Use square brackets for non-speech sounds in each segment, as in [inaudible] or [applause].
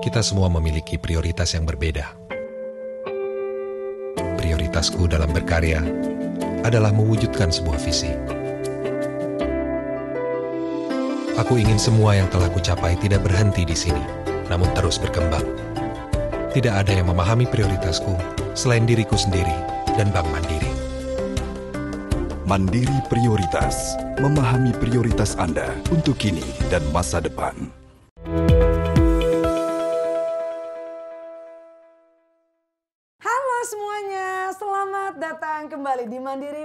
kita semua memiliki prioritas yang berbeda. Prioritasku dalam berkarya adalah mewujudkan sebuah visi. Aku ingin semua yang telah kucapai tidak berhenti di sini, namun terus berkembang. Tidak ada yang memahami prioritasku selain diriku sendiri dan Bank Mandiri. Mandiri Prioritas memahami prioritas Anda untuk kini dan masa depan.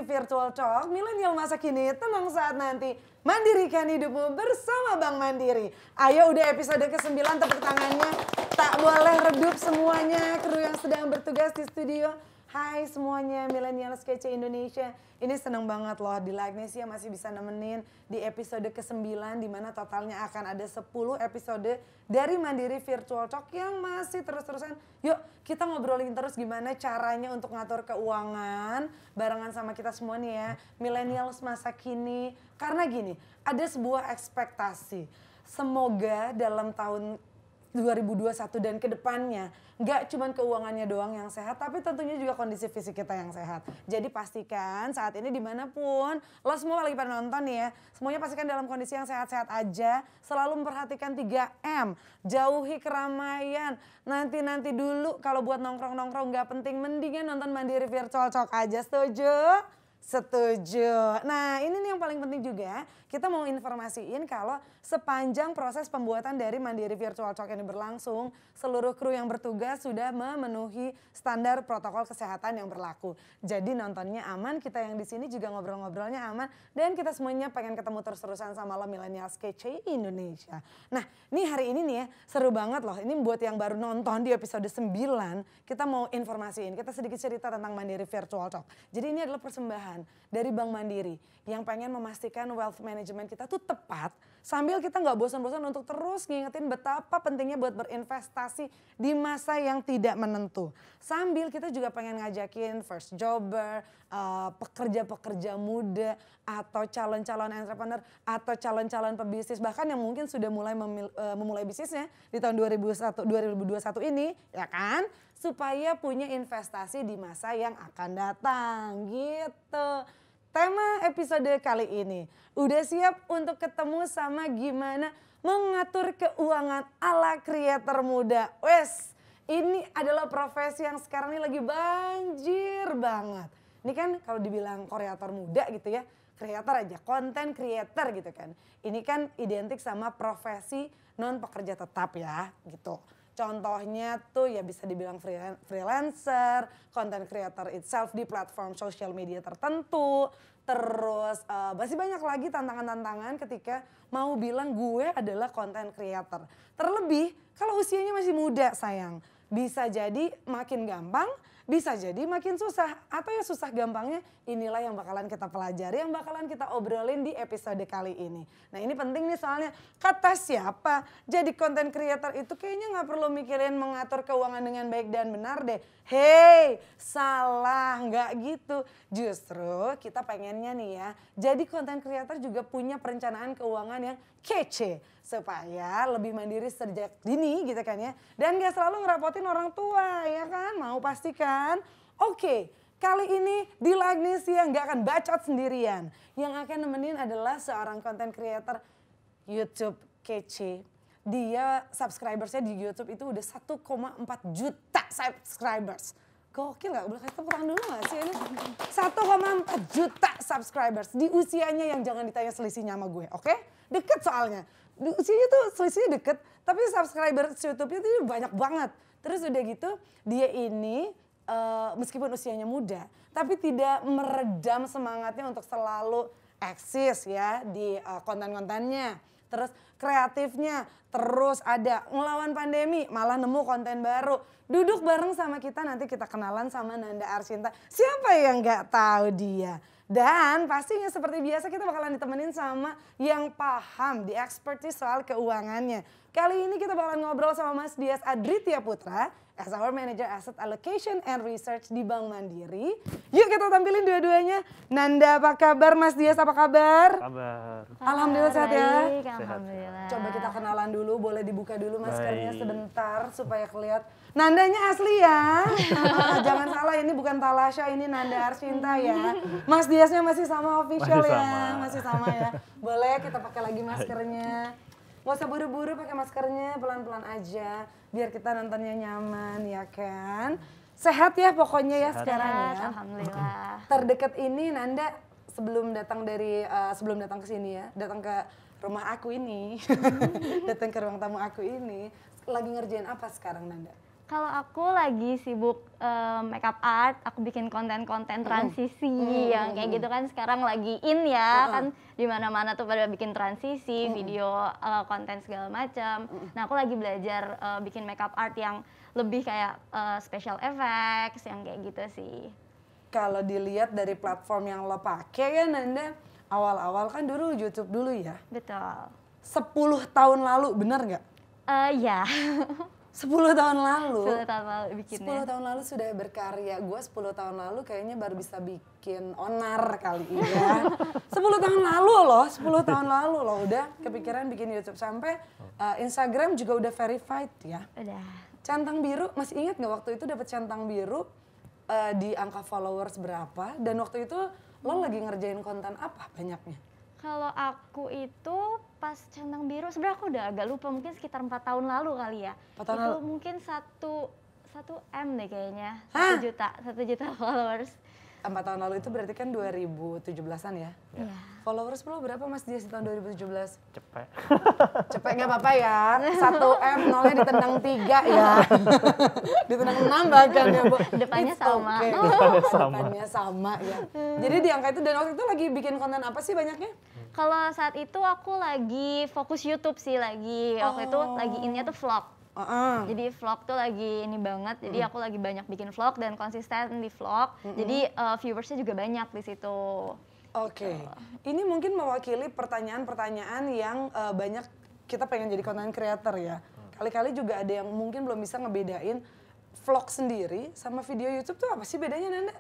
Virtual Talk Milenial Masa Kini Tenang Saat Nanti Mandirikan hidupmu bersama Bang Mandiri Ayo udah episode ke-9 tepuk tangannya Tak boleh redup semuanya kru yang sedang bertugas di studio Hai semuanya, Millennials Kece Indonesia. Ini seneng banget loh di ya masih bisa nemenin di episode ke-9 di mana totalnya akan ada 10 episode dari Mandiri Virtual Talk yang masih terus-terusan. Yuk, kita ngobrolin terus gimana caranya untuk ngatur keuangan barengan sama kita semua nih ya, Millennials masa kini. Karena gini, ada sebuah ekspektasi. Semoga dalam tahun 2021 dan kedepannya. Nggak cuman keuangannya doang yang sehat, tapi tentunya juga kondisi fisik kita yang sehat. Jadi pastikan saat ini dimanapun, lo semua lagi pada nonton ya, semuanya pastikan dalam kondisi yang sehat-sehat aja. Selalu memperhatikan 3M, jauhi keramaian. Nanti-nanti dulu kalau buat nongkrong-nongkrong nggak penting, mendingan nonton Mandiri Virtual cok aja, setuju? Setuju. Nah ini nih yang paling penting juga, ya. kita mau informasiin kalau sepanjang proses pembuatan dari Mandiri Virtual Talk ini berlangsung, seluruh kru yang bertugas sudah memenuhi standar protokol kesehatan yang berlaku. Jadi nontonnya aman, kita yang di sini juga ngobrol-ngobrolnya aman, dan kita semuanya pengen ketemu terus-terusan sama lo milenial kece Indonesia. Nah ini hari ini nih ya, seru banget loh. Ini buat yang baru nonton di episode 9, kita mau informasiin, kita sedikit cerita tentang Mandiri Virtual Talk. Jadi ini adalah persembahan dari Bank Mandiri yang pengen memastikan wealth management kita tuh tepat sambil kita nggak bosan-bosan untuk terus ngingetin betapa pentingnya buat berinvestasi di masa yang tidak menentu. Sambil kita juga pengen ngajakin first jobber, eh, pekerja-pekerja uh, muda atau calon-calon entrepreneur atau calon-calon pebisnis bahkan yang mungkin sudah mulai memil, uh, memulai bisnisnya di tahun 2001 2021 ini ya kan supaya punya investasi di masa yang akan datang gitu. Tema episode kali ini, udah siap untuk ketemu sama gimana mengatur keuangan ala kreator muda? Wes, ini adalah profesi yang sekarang ini lagi banjir banget. Ini kan kalau dibilang kreator muda gitu ya, kreator aja, konten kreator gitu kan. Ini kan identik sama profesi non pekerja tetap ya gitu. Contohnya tuh ya bisa dibilang freelancer, content creator itself di platform social media tertentu. Terus uh, masih banyak lagi tantangan-tantangan ketika mau bilang gue adalah content creator. Terlebih kalau usianya masih muda sayang. Bisa jadi makin gampang bisa jadi makin susah atau ya susah gampangnya inilah yang bakalan kita pelajari, yang bakalan kita obrolin di episode kali ini. Nah ini penting nih soalnya kata siapa jadi konten creator itu kayaknya nggak perlu mikirin mengatur keuangan dengan baik dan benar deh. Hey salah nggak gitu. Justru kita pengennya nih ya jadi konten creator juga punya perencanaan keuangan yang kece supaya lebih mandiri sejak dini gitu kan ya dan gak selalu ngerapotin orang tua ya kan mau pastikan kan? Oke, okay, kali ini di Lagni yang gak akan bacot sendirian. Yang akan nemenin adalah seorang konten creator YouTube kece. Dia subscribersnya di YouTube itu udah 1,4 juta subscribers. Gokil gak? Boleh kasih tepuk dulu gak sih ini? 1,4 juta subscribers di usianya yang jangan ditanya selisihnya sama gue, oke? Okay? Deket soalnya. Di usianya tuh selisihnya deket, tapi subscribers YouTube-nya tuh banyak banget. Terus udah gitu, dia ini uh, meskipun usianya muda, tapi tidak meredam semangatnya untuk selalu eksis ya di uh, konten-kontennya. Terus kreatifnya terus ada ngelawan pandemi malah nemu konten baru duduk bareng sama kita nanti kita kenalan sama Nanda Arsinta siapa yang nggak tahu dia dan pastinya seperti biasa kita bakalan ditemenin sama yang paham di expertise soal keuangannya. Kali ini kita bakalan ngobrol sama Mas Dias Adritya Putra as our manager asset allocation and research di Bank Mandiri. Yuk kita tampilin dua-duanya. Nanda apa kabar? Mas Dias apa kabar? Kabar. Alhamdulillah sehat ya. Baik, alhamdulillah. Coba kita kenalan dulu, boleh dibuka dulu maskernya sebentar supaya kelihatan. Nandanya asli ya. [laughs] jangan salah ini bukan Talasha, ini Nanda Arsinta ya. Mas Diasnya masih sama official masih ya. Masih sama ya. Boleh kita pakai lagi maskernya nggak usah buru-buru pakai maskernya pelan-pelan aja biar kita nontonnya nyaman ya kan sehat ya pokoknya ya sehat. ya sekarang ya alhamdulillah terdekat ini Nanda sebelum datang dari uh, sebelum datang ke sini ya datang ke rumah aku ini [laughs] datang ke ruang tamu aku ini lagi ngerjain apa sekarang Nanda kalau aku lagi sibuk um, eh, makeup art, aku bikin konten-konten transisi mm. yang kayak gitu kan sekarang lagi in ya, uh -huh. kan di mana-mana tuh pada bikin transisi, mm. video uh, konten segala macam. Mm. Nah, aku lagi belajar uh, bikin makeup art yang lebih kayak uh, special effects yang kayak gitu sih. Kalau dilihat dari platform yang lo pakai ya Nanda, awal-awal kan dulu YouTube dulu ya. Betul. 10 tahun lalu bener nggak? Uh, ya. [laughs] 10 tahun lalu. 10 tahun lalu bikinnya. 10 tahun lalu sudah berkarya. Gue 10 tahun lalu kayaknya baru bisa bikin onar kali ini ya. 10 [laughs] tahun lalu loh, 10 tahun lalu loh udah kepikiran bikin YouTube sampai uh, Instagram juga udah verified ya. Udah. Centang biru, masih ingat nggak waktu itu dapat centang biru uh, di angka followers berapa dan waktu itu lo lagi ngerjain konten apa banyaknya? Kalau aku itu pas centang biru, sebenarnya aku udah agak lupa mungkin sekitar empat tahun lalu kali ya. Tahun lalu. mungkin satu satu m deh kayaknya, satu juta, satu juta [laughs] followers. Empat tahun lalu itu berarti kan 2017-an ya? Iya. Yeah. Followers lo berapa Mas Dias di tahun 2017? Cepet. [laughs] Cepet nggak apa-apa ya. Satu M nolnya ditendang tiga ya. [laughs] ditendang enam bahkan ya Bu. Depannya sama. Okay. Depannya sama. Depannya sama ya. Jadi di angka itu dan waktu itu lagi bikin konten apa sih banyaknya? Kalau saat itu aku lagi fokus YouTube sih lagi. Waktu itu oh. lagi innya tuh vlog. Uh -uh. Jadi vlog tuh lagi ini banget. Jadi mm. aku lagi banyak bikin vlog dan konsisten di vlog. Mm Jadi uh, viewersnya juga banyak di situ. Oke, okay. Gitu. So. ini mungkin mewakili pertanyaan-pertanyaan yang uh, banyak kita pengen jadi content creator ya. Kali-kali juga ada yang mungkin belum bisa ngebedain vlog sendiri sama video YouTube tuh apa sih bedanya Nanda?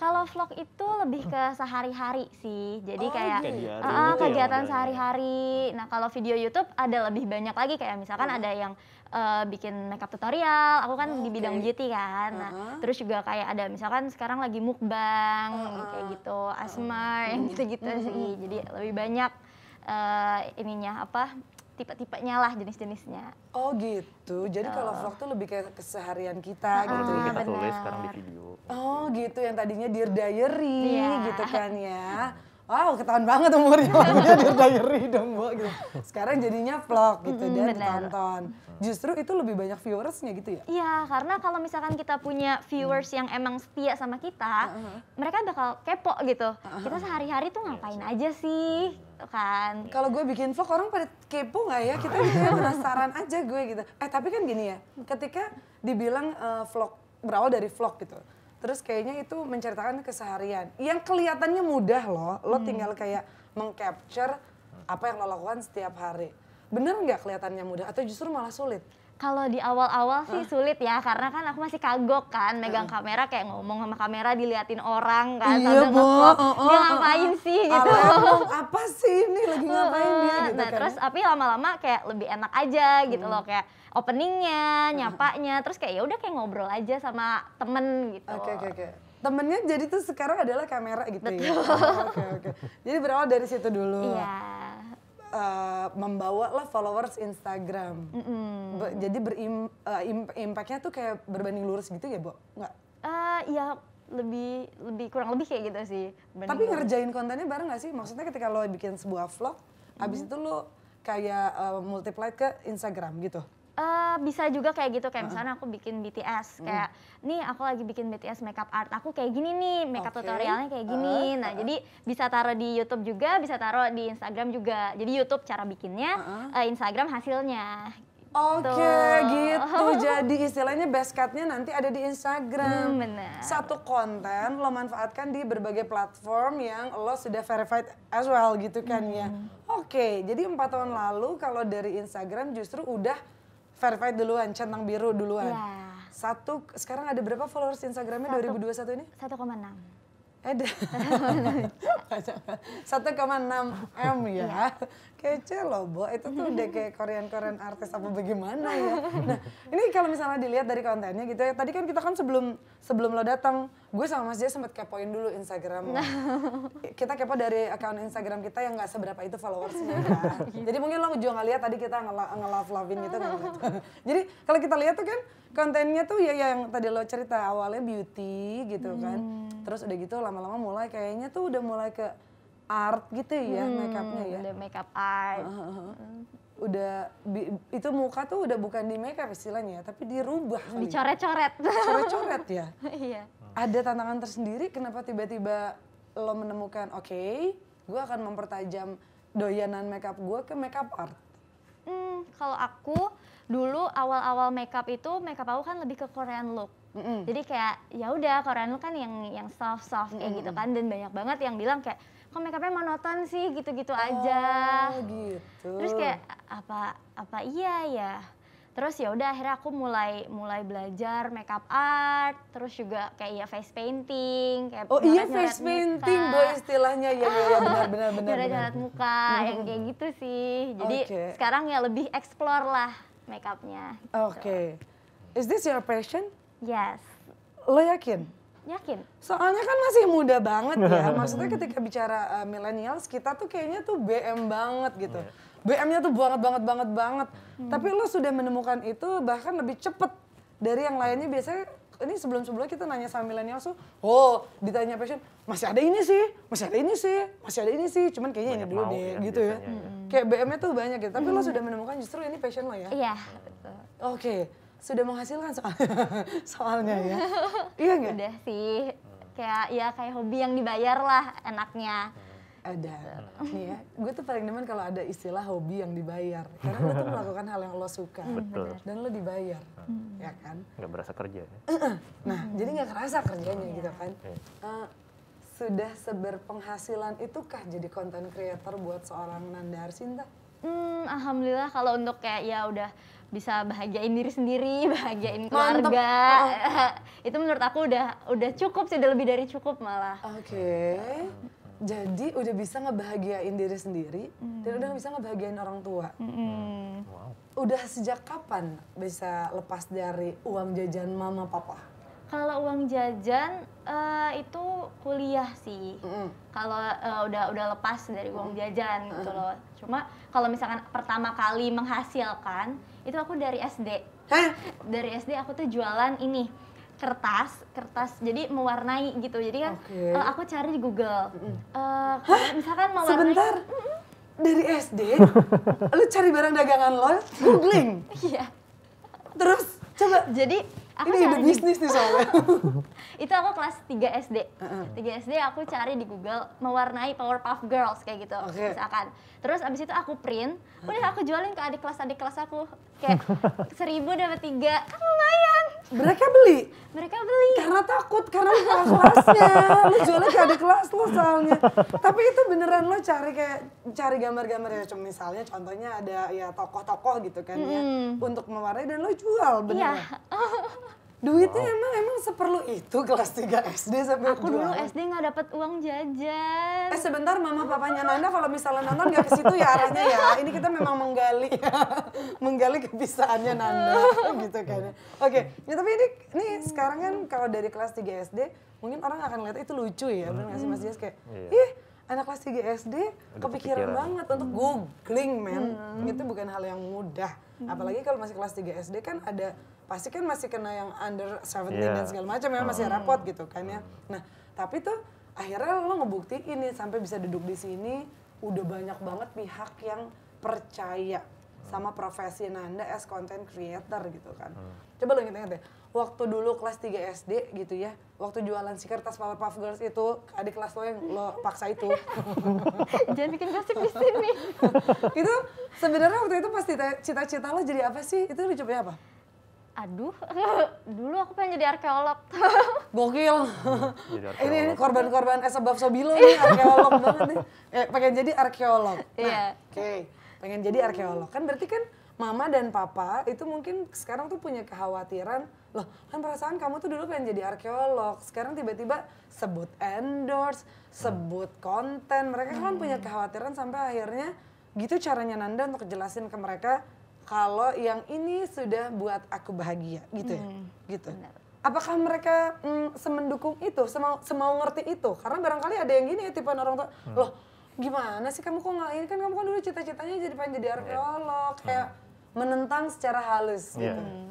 Kalau vlog itu lebih ke sehari-hari sih. Jadi oh, kayak uh, kegiatan sehari-hari. Nah, kalau video YouTube ada lebih banyak lagi kayak misalkan oh. ada yang uh, bikin makeup tutorial. Aku kan oh, di bidang beauty kan. Nah, uh-huh. terus juga kayak ada misalkan sekarang lagi mukbang uh-huh. kayak gitu, asmar, uh-huh. yang gitu-gitu uh-huh. sih. [laughs] Jadi lebih banyak uh, ininya apa tipe-tipenya lah jenis-jenisnya. Oh gitu. Jadi gitu. kalau vlog tuh lebih kayak keseharian kita nah, gitu. Kita bener. tulis sekarang di video. Oh gitu yang tadinya Dear Diary yeah. gitu kan ya. Wow, ketahuan banget umurnya. Dear Diary dong, Bu. Gitu. Sekarang jadinya vlog gitu hmm, dan bener. ditonton justru itu lebih banyak viewersnya gitu ya? Iya, karena kalau misalkan kita punya viewers hmm. yang emang setia sama kita, uh -huh. mereka bakal kepo gitu. Uh -huh. Kita sehari-hari tuh iya ngapain aja sih? Gitu kan. Kalau gue bikin vlog orang pada kepo nggak ya? Kita gitu ya, [laughs] penasaran aja gue gitu. Eh tapi kan gini ya, ketika dibilang uh, vlog berawal dari vlog gitu, terus kayaknya itu menceritakan keseharian yang kelihatannya mudah loh. Lo hmm. tinggal kayak mengcapture apa yang lo lakukan setiap hari bener nggak kelihatannya mudah atau justru malah sulit? Kalau di awal-awal sih ah. sulit ya, karena kan aku masih kagok kan, megang uh. kamera kayak ngomong sama kamera diliatin orang kan, iya, sambil ngevlog, oh, oh, dia oh, ngapain oh, oh. sih gitu. Apa, apa sih ini lagi ngapain uh, dia gitu Nah kan. terus ya? tapi lama-lama kayak lebih enak aja gitu hmm. loh, kayak openingnya, ah. nyapanya, terus kayak ya udah kayak ngobrol aja sama temen gitu. Oke okay, oke okay, oke. Okay temennya jadi tuh sekarang adalah kamera gitu ya? Betul. ya. Oke oke. Okay, okay. Jadi berawal dari situ dulu. Iya uh, membawa lah followers Instagram. Mm -hmm. jadi berim uh, impactnya tuh kayak berbanding lurus gitu ya, bu? Enggak? Uh, eh, ya lebih lebih kurang lebih kayak gitu sih. Tapi ngerjain kontennya bareng gak sih? Maksudnya ketika lo bikin sebuah vlog, mm -hmm. abis itu lo kayak uh, multiply ke Instagram gitu? Uh, bisa juga kayak gitu kayak misalnya aku bikin BTS hmm. kayak hmm. nih aku lagi bikin BTS makeup art aku kayak gini nih makeup okay. tutorialnya kayak gini uh, nah uh. jadi bisa taruh di YouTube juga bisa taruh di Instagram juga jadi YouTube cara bikinnya uh uh, Instagram hasilnya Oke, okay, gitu. gitu. [laughs] Jadi istilahnya best cut-nya nanti ada di Instagram. Hmm, bener. Satu konten lo manfaatkan di berbagai platform yang lo sudah verified as well gitu kan ya. hmm. ya. Oke, okay, jadi empat tahun lalu kalau dari Instagram justru udah verified duluan, centang biru duluan. Yeah. Satu, sekarang ada berapa followers Instagramnya Satu, 2021 ini? 1,6. Eh, [laughs] koma enam M ya. Iya. Kece loh, Bo. Itu tuh udah [laughs] kayak korean-korean artis apa bagaimana ya. Nah, ini kalau misalnya dilihat dari kontennya gitu ya. Tadi kan kita kan sebelum sebelum lo datang gue sama Mas Jaya sempet kepoin dulu Instagram lo. [laughs] kita kepo dari akun Instagram kita yang nggak seberapa itu followersnya kan. [laughs] jadi mungkin lo juga nggak lihat tadi kita nge-love-lovein gitu kan gitu. [laughs] jadi kalau kita lihat tuh kan kontennya tuh ya yang tadi lo cerita awalnya beauty gitu kan hmm. terus udah gitu lama-lama mulai kayaknya tuh udah mulai ke art gitu ya hmm, makeupnya ya udah makeup art hmm udah itu muka tuh udah bukan di make up istilahnya ya, tapi dirubah dicoret-coret coret-coret ya [laughs] iya ada tantangan tersendiri kenapa tiba-tiba lo menemukan oke okay, gue akan mempertajam doyanan makeup gue ke makeup art hmm, kalau aku dulu awal-awal makeup itu makeup aku kan lebih ke Korean look Mm -hmm. Jadi kayak ya udah Korean look kan yang yang soft soft kayak mm -hmm. gitu kan dan banyak banget yang bilang kayak kok makeupnya monoton sih gitu-gitu oh, aja. gitu. Terus kayak apa apa iya ya. Terus ya udah akhirnya aku mulai mulai belajar makeup art, terus juga kayak ya face painting, kayak Oh iya face painting gue istilahnya ya ya, benar benar benar. [laughs] nyoret muka hmm. yang kayak gitu sih. Jadi okay. sekarang ya lebih explore lah makeupnya. Gitu. Oke. Okay. Is this your passion? Yes. Lo yakin? Yakin? Soalnya kan masih muda banget ya. Maksudnya ketika bicara uh, millennials, kita tuh kayaknya tuh BM banget gitu. Iya. BM-nya tuh banget banget banget banget. Hmm. Tapi lo sudah menemukan itu bahkan lebih cepet dari yang lainnya. Biasanya ini sebelum sebelumnya kita nanya sama milenial tuh, oh ditanya passion, masih ada ini sih, masih ada ini sih, masih ada ini sih, cuman kayaknya banyak ini dulu deh, ya, gitu ya. ya. Hmm. Kayak BM-nya tuh banyak gitu, tapi hmm. lo sudah menemukan justru ini passion lo ya? Iya, betul. Oke, okay sudah menghasilkan soal [laughs] soalnya ya. iya nggak Udah sih. Kayak ya kayak hobi yang dibayar lah enaknya. Ada. Gitu. Nih ya, [laughs] gue tuh paling demen kalau ada istilah hobi yang dibayar. [laughs] Karena lo tuh melakukan hal yang lo suka. Betul. Dan lo dibayar. Hmm. Ya kan? Nggak berasa kerja ya? Nah, hmm. jadi nggak kerasa kerjanya oh, gitu kan. iya. Uh, sudah seberpenghasilan itukah jadi konten creator buat seorang Nanda Arsinta? Hmm, alhamdulillah kalau untuk kayak ya udah bisa bahagiain diri sendiri, [laughs] bahagiain keluarga. Oh. [laughs] itu menurut aku udah udah cukup sih, udah lebih dari cukup malah. Oke. Okay. Jadi udah bisa ngebahagiain diri sendiri mm. dan hmm. udah bisa ngebahagiain orang tua. Hmm. Udah sejak kapan bisa lepas dari uang jajan mama papa? Kalau uang jajan uh, itu kuliah sih. Mm. Kalau uh, udah udah lepas dari uang jajan mm. gitu loh. Cuma kalau misalkan pertama kali menghasilkan itu aku dari SD Hah? dari SD aku tuh jualan ini kertas kertas jadi mewarnai gitu jadi kan okay. uh, eh, aku cari di Google uh, Hah? misalkan mewarnai sebentar mm dari SD [laughs] lu cari barang dagangan lo googling iya terus coba jadi aku ini cari bisnis nih soalnya [laughs] itu aku kelas 3 SD 3 SD aku cari di Google mewarnai Powerpuff Girls kayak gitu okay. misalkan terus abis itu aku print udah aku jualin ke adik kelas adik kelas aku kayak seribu dapat tiga kan lumayan mereka beli mereka beli karena takut karena kelas-kelasnya lu jualnya gak ada kelas lu soalnya tapi itu beneran lu cari kayak cari gambar-gambar ya cuma misalnya contohnya ada ya tokoh-tokoh gitu kan hmm. ya untuk mewarnai dan lo jual beneran ya. [laughs] Duitnya wow. emang emang seperlu itu kelas 3 SD sampai Aku jualan. dulu SD nggak dapat uang jajan. Eh sebentar mama papanya Nanda kalau misalnya nonton nggak ke situ ya arahnya ya. [laughs] Ini kita memang menggali [laughs] menggali kebiasaannya Nanda [laughs] gitu kayaknya. Oke, okay. ya tapi ini ini sekarang kan kalau dari kelas 3 SD mungkin orang akan lihat itu lucu ya. Benar sih Mas Jas kayak iya. ih anak kelas 3 SD kepikiran, kepikiran banget hmm. untuk googling men. Hmm. Itu bukan hal yang mudah. Hmm. Apalagi kalau masih kelas 3 SD kan ada pasti kan masih kena yang under 17 yeah. dan iya. segala macam ya masih hmm. rapot gitu kan ya. Nah, tapi tuh akhirnya lo ngebuktiin nih sampai bisa duduk di sini udah banyak banget pihak yang percaya sama profesi Nanda as content creator gitu kan. Hmm. Coba lo inget-inget deh, waktu dulu kelas 3 SD gitu ya, waktu jualan si kertas Powerpuff Girls itu, adik kelas lo yang lo paksa itu. [laughs] Jangan bikin gosip di sini. [laughs] itu sebenarnya waktu itu pasti cita-cita lo jadi apa sih? Itu lucu apa? aduh [laughs] dulu aku pengen jadi arkeolog [laughs] gokil jadi arkeolog. ini korban-korban es above sobilo nih arkeolog [laughs] banget nih eh, pengen jadi arkeolog nah yeah. oke okay. pengen jadi arkeolog kan berarti kan mama dan papa itu mungkin sekarang tuh punya kekhawatiran loh kan perasaan kamu tuh dulu pengen jadi arkeolog sekarang tiba-tiba sebut endorse sebut konten mereka kan hmm. punya kekhawatiran sampai akhirnya gitu caranya Nanda untuk jelasin ke mereka kalau yang ini sudah buat aku bahagia gitu ya hmm, gitu Benar. apakah mereka mm, semendukung itu semau semau ngerti itu karena barangkali ada yang gini ya tipe orang tua hmm. loh gimana sih kamu kok nggak ini kan kamu kan dulu cita-citanya jadi pengen jadi iya. arkeolog yeah. Hmm. kayak menentang secara halus yeah. gitu hmm.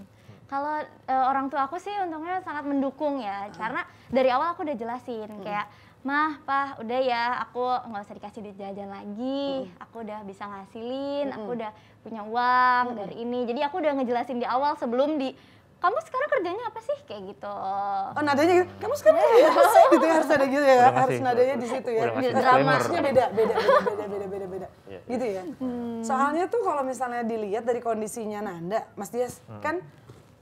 Kalau uh, orang tua aku sih untungnya sangat mendukung ya, hmm. karena dari awal aku udah jelasin hmm. kayak mah pah udah ya aku nggak usah dikasih duit jajan lagi hmm. aku udah bisa ngasilin hmm. aku udah punya uang hmm. dari ini jadi aku udah ngejelasin di awal sebelum di kamu sekarang kerjanya apa sih kayak gitu oh nadanya gitu kamu sekarang kerjanya apa [laughs] sih gitu ya harus ada gitu ya udah harus nadanya di situ ya dramasnya beda beda beda beda beda beda, beda. Iya, iya. gitu ya hmm. soalnya tuh kalau misalnya dilihat dari kondisinya Nanda Mas Dias hmm. kan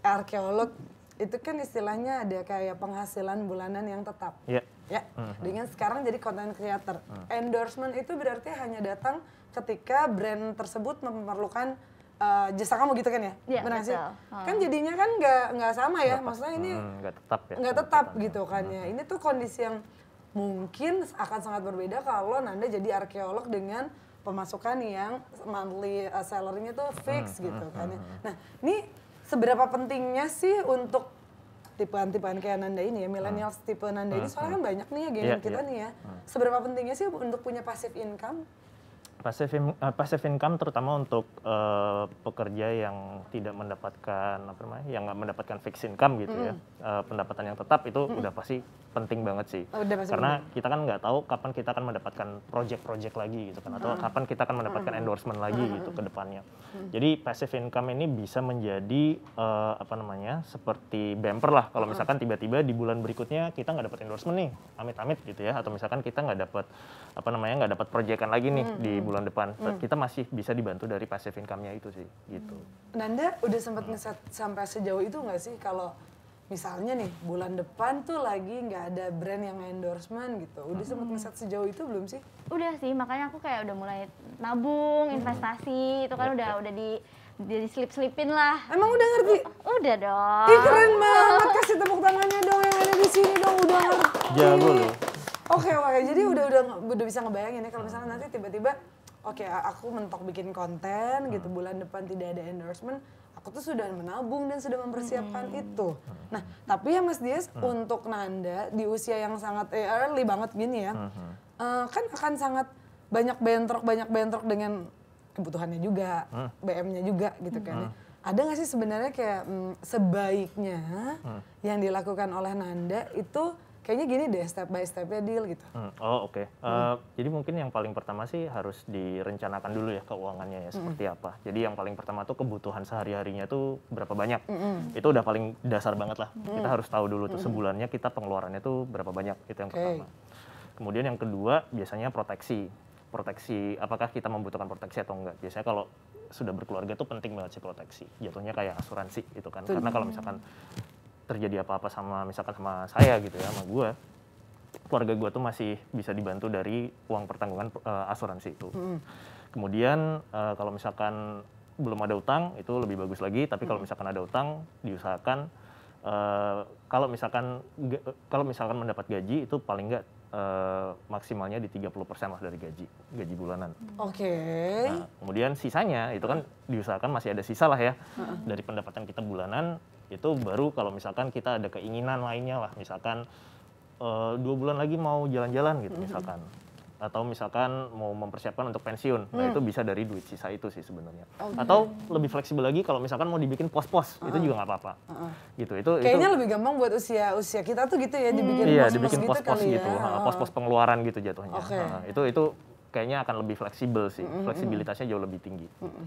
arkeolog itu kan istilahnya ada kayak penghasilan bulanan yang tetap yeah ya mm-hmm. dengan sekarang jadi content creator. Mm. Endorsement itu berarti hanya datang ketika brand tersebut memerlukan uh, jasa kamu gitu kan ya, yeah, benar sih? Hmm. Kan mm. jadinya kan nggak nggak sama ya, maksudnya ini mm, nggak hmm, tetap ya, nggak tetap gitu kan ya. Mm-hmm. Ini tuh kondisi yang mungkin akan sangat berbeda kalau nanda jadi arkeolog dengan pemasukan yang monthly uh, salary-nya tuh fix hmm, gitu kan ya. Mm-hmm. Nah, ini seberapa pentingnya sih untuk tipe-tipean kayak Nanda ini ya, milenials ah. tipe Nanda ini, ah, soalnya kan banyak nih ya geng yeah, kita yeah. nih ya. Seberapa pentingnya sih untuk punya passive income? Passive, uh, passive income terutama untuk uh, pekerja yang tidak mendapatkan apa namanya, yang nggak mendapatkan fixed income gitu ya. mm. ya, uh, pendapatan yang tetap itu mm. udah pasti penting banget sih. Oh, udah, Karena bener. kita kan nggak tahu kapan kita akan mendapatkan project-project lagi gitu kan atau hmm. kapan kita akan mendapatkan hmm. endorsement lagi hmm. gitu ke depannya. Hmm. Jadi passive income ini bisa menjadi uh, apa namanya? seperti bumper lah kalau misalkan tiba-tiba di bulan berikutnya kita nggak dapat endorsement nih. Amit-amit gitu ya atau misalkan kita nggak dapat apa namanya? nggak dapat proyekan lagi nih hmm. di hmm. bulan depan. Hmm. Kita masih bisa dibantu dari passive income-nya itu sih gitu. Hmm. Nanda udah sempat hmm. ngeset sampai sejauh itu nggak sih kalau misalnya nih bulan depan tuh lagi nggak ada brand yang endorsement gitu udah hmm. sempat ngeset sejauh itu belum sih udah sih makanya aku kayak udah mulai nabung investasi hmm. itu kan iya, udah iya. udah di jadi slip slipin lah emang udah ngerti udah dong Ih, keren banget kasih tepuk tangannya dong yang ada di sini dong udah ngerti jago loh oke oke jadi udah udah udah bisa ngebayangin ya kalau misalnya nanti tiba-tiba oke okay, aku mentok bikin konten gitu hmm. bulan depan tidak ada endorsement aku tuh sudah menabung dan sudah mempersiapkan hmm. itu. Nah, tapi ya Mas Dias hmm. untuk Nanda di usia yang sangat eh, early banget gini ya, hmm. uh, kan akan sangat banyak bentrok banyak bentrok dengan kebutuhannya juga, hmm. BM-nya juga gitu kan. Hmm. Ada nggak sih sebenarnya kayak mm, sebaiknya hmm. yang dilakukan oleh Nanda itu kayaknya gini deh step by stepnya deal gitu. Hmm. Oh oke. Okay. Uh, eh, Jadi mungkin yang paling pertama sih harus direncanakan dulu ya keuangannya ya seperti hmm. apa. Jadi yang paling pertama tuh kebutuhan sehari harinya tuh berapa banyak. Hmm. Itu udah paling dasar banget lah. Hmm. Kita harus tahu dulu tuh sebulannya kita pengeluarannya tuh berapa banyak itu yang okay. pertama. Kemudian yang kedua biasanya proteksi. Proteksi apakah kita membutuhkan proteksi atau enggak? Biasanya kalau sudah berkeluarga tuh penting banget sih proteksi. Jatuhnya kayak asuransi gitu kan. Tuh. Karena kalau misalkan terjadi apa-apa sama misalkan sama saya gitu ya sama gue keluarga gue tuh masih bisa dibantu dari uang pertanggungan uh, asuransi itu mm. kemudian uh, kalau misalkan belum ada utang itu lebih bagus lagi tapi kalau misalkan ada utang diusahakan uh, kalau misalkan kalau misalkan mendapat gaji itu paling nggak uh, maksimalnya di 30% lah dari gaji gaji bulanan. Oke. Okay. Nah, kemudian sisanya itu kan diusahakan masih ada sisa lah ya uh -huh. dari pendapatan kita bulanan itu baru kalau misalkan kita ada keinginan lainnya lah misalkan uh, dua bulan lagi mau jalan-jalan gitu mm -hmm. misalkan atau misalkan mau mempersiapkan untuk pensiun, nah mm. itu bisa dari duit sisa itu sih sebenarnya. Okay. Oh, gitu atau ya. lebih fleksibel lagi kalau misalkan mau dibikin pos-pos, uh -uh. itu juga nggak apa-apa. Uh -uh. Gitu itu. Kayaknya itu, lebih gampang buat usia usia kita tuh gitu ya dibikin mm. iya, pos-pos iya, pos -pos pos-pos ya. gitu, pos -pos gitu, ya. pos pengeluaran gitu jatuhnya. Okay. Nah, itu itu kayaknya akan lebih fleksibel sih, mm -hmm. fleksibilitasnya jauh lebih tinggi. Mm -hmm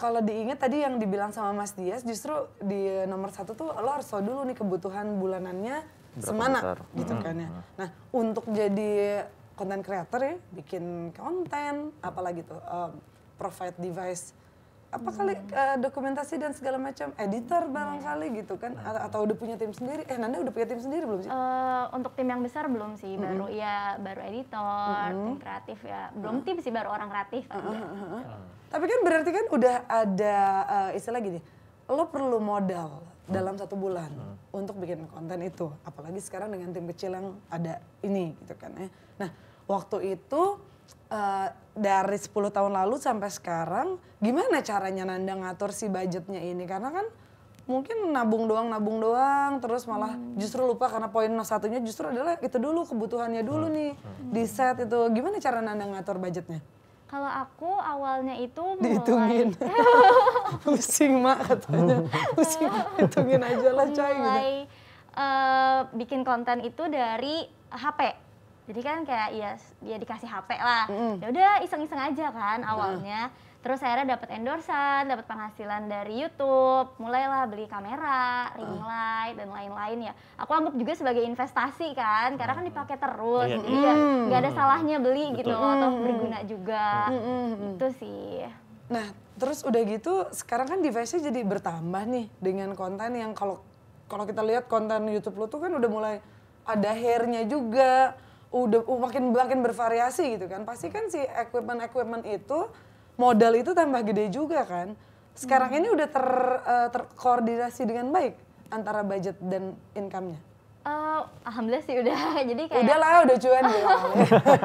kalau diingat tadi yang dibilang sama Mas Dias justru di nomor satu tuh lo harus tahu dulu nih kebutuhan bulanannya Berapa semana besar. gitu hmm. kan ya. Nah untuk jadi konten creator ya bikin konten apalagi tuh um, provide device apa kali uh, dokumentasi dan segala macam editor barangkali gitu kan A iya. atau udah punya tim sendiri eh Nanda udah punya tim sendiri belum sih uh, untuk tim yang besar belum sih baru -hmm. ya baru editor -hmm. tim kreatif ya belum -hmm. tim sih baru orang kreatif uh -huh. Uh tapi kan berarti kan udah ada uh, eh, istilah gini lo perlu modal hmm. dalam satu bulan hmm. untuk bikin konten itu apalagi sekarang dengan tim kecil yang ada ini gitu kan ya nah waktu itu uh, dari 10 tahun lalu sampai sekarang gimana caranya Nanda ngatur si budgetnya ini karena kan mungkin nabung doang nabung doang terus malah hmm. justru lupa karena poin satunya justru adalah itu dulu kebutuhannya hmm. dulu nih hmm. di set itu gimana cara Nanda ngatur budgetnya kalau aku awalnya itu dihitungin [laughs] pusing mak katanya pusing hitungin aja lah coy gitu. mulai uh, bikin konten itu dari HP jadi kan kayak iya, ya dia dikasih HP lah mm. ya udah iseng-iseng aja kan awalnya mm. terus akhirnya dapat endorsan dapat penghasilan dari YouTube mulailah beli kamera ah. ring light dan lain-lain ya aku anggap juga sebagai investasi kan karena kan ah. dipakai terus iya, mm. jadi ya nggak ada salahnya beli gitu Betul. gitu atau berguna juga mm. itu sih nah terus udah gitu sekarang kan device-nya jadi bertambah nih dengan konten yang kalau kalau kita lihat konten YouTube lu tuh kan udah mulai ada hairnya juga udah makin makin bervariasi gitu kan pasti kan si equipment equipment itu modal itu tambah gede juga kan sekarang hmm. ini udah ter uh, terkoordinasi dengan baik antara budget dan income-nya Uh, Alhamdulillah sih udah, [laughs] jadi kayak... Udah lah, udah cuan gitu.